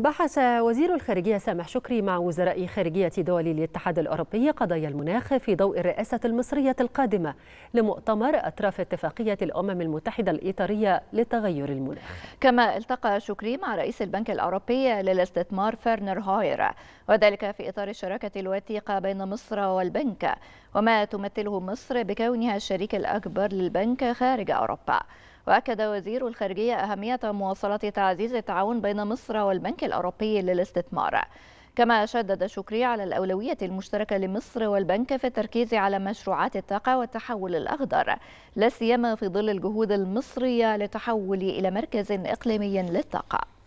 بحث وزير الخارجية سامح شكري مع وزراء خارجية دول الاتحاد الأوروبي قضايا المناخ في ضوء الرئاسة المصرية القادمة لمؤتمر أطراف اتفاقية الأمم المتحدة الإيطارية لتغير المناخ كما التقى شكري مع رئيس البنك الأوروبي للاستثمار فرنر هوير وذلك في إطار الشراكة الوثيقة بين مصر والبنك وما تمثله مصر بكونها الشريك الأكبر للبنك خارج أوروبا وأكد وزير الخارجية أهمية مواصلة تعزيز التعاون بين مصر والبنك الأوروبي للاستثمار كما شدد شكري على الأولوية المشتركة لمصر والبنك في التركيز على مشروعات الطاقة والتحول الأخضر لا سيما في ظل الجهود المصرية للتحول إلى مركز إقليمي للطاقة